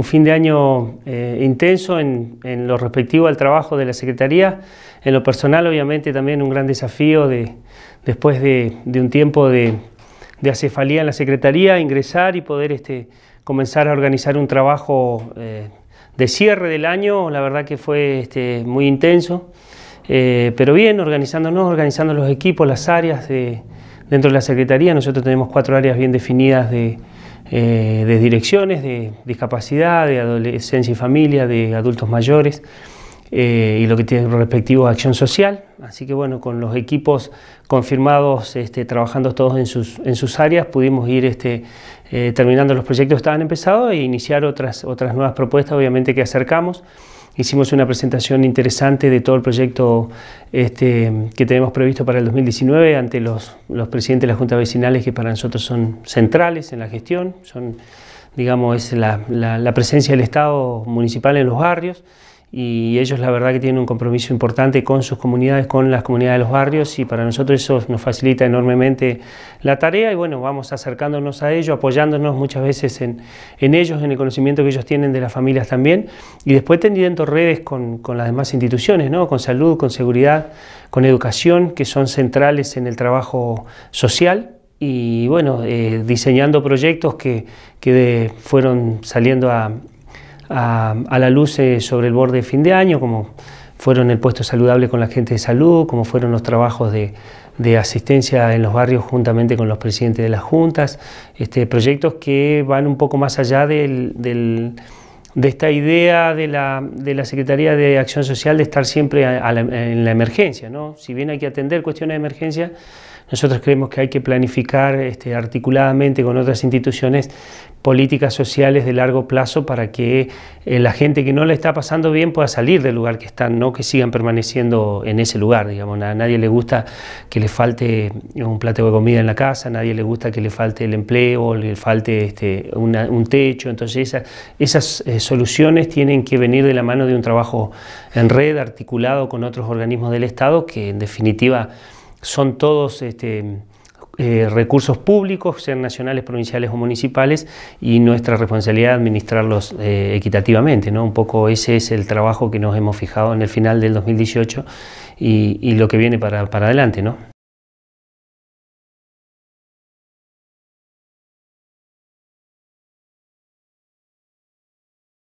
un fin de año eh, intenso en, lo respectivo al trabajo de la Secretaría. En lo personal, obviamente, también un gran desafío de, después de, un tiempo de, acefalía en la Secretaría, ingresar y poder este, comenzar a organizar un trabajo eh, de cierre del año. La verdad que fue este, muy intenso, eh, pero bien, organizándonos, organizando los equipos, las áreas dentro de la Secretaría. Nosotros tenemos cuatro áreas bien definidas de eh, de direcciones de discapacidad, de adolescencia y familia, de adultos mayores eh, y lo que tiene respectivo a acción social. Así que bueno, con los equipos confirmados, este, trabajando todos en sus, sus áreas, pudimos ir este, eh, terminando los proyectos que estaban empezados e iniciar otras, otras nuevas propuestas, obviamente, que acercamos hicimos una presentación interesante de todo el proyecto este, que tenemos previsto para el 2019 ante los, presidentes de las juntas vecinales que para nosotros son centrales en la gestión, son, digamos, es la presencia del Estado municipal en los barrios y ellos la verdad que tienen un compromiso importante con sus comunidades, con las comunidades de los barrios y para nosotros eso nos facilita enormemente la tarea y bueno, vamos acercándonos a ellos, apoyándonos muchas veces en, ellos, en el conocimiento que ellos tienen de las familias también y después tendiendo redes con, las demás instituciones, ¿no? con salud, con seguridad, con educación, que son centrales en el trabajo social y bueno, eh, diseñando proyectos que, fueron saliendo a, a, la luz eh, sobre el borde de fin de año, como fueron el puesto saludable con la gente de salud, como fueron los trabajos de, asistencia en los barrios juntamente con los presidentes de las juntas, este, proyectos que van un poco más allá de esta idea de la, de la, Secretaría de Acción Social de estar siempre en la emergencia. Si bien hay que atender cuestiones de emergencia, nosotros creemos que hay que planificar este, articuladamente con otras instituciones políticas sociales de largo plazo para que eh, la gente que no la está pasando bien pueda salir del lugar que están, no que sigan permaneciendo en ese lugar. Digamos. A nadie le gusta que le falte un plato de comida en la casa, nadie le gusta que le falte el empleo, le falte este, un techo. Entonces esas eh, soluciones tienen que venir de la mano de un trabajo en red, articulado con otros organismos del Estado, que en definitiva son todos... Este, eh, recursos públicos, sean nacionales, provinciales o municipales, y nuestra responsabilidad administrarlos eh, equitativamente. ¿no? Un poco ese es el trabajo que nos hemos fijado en el final del 2018 y, y lo que viene para, para adelante. ¿no?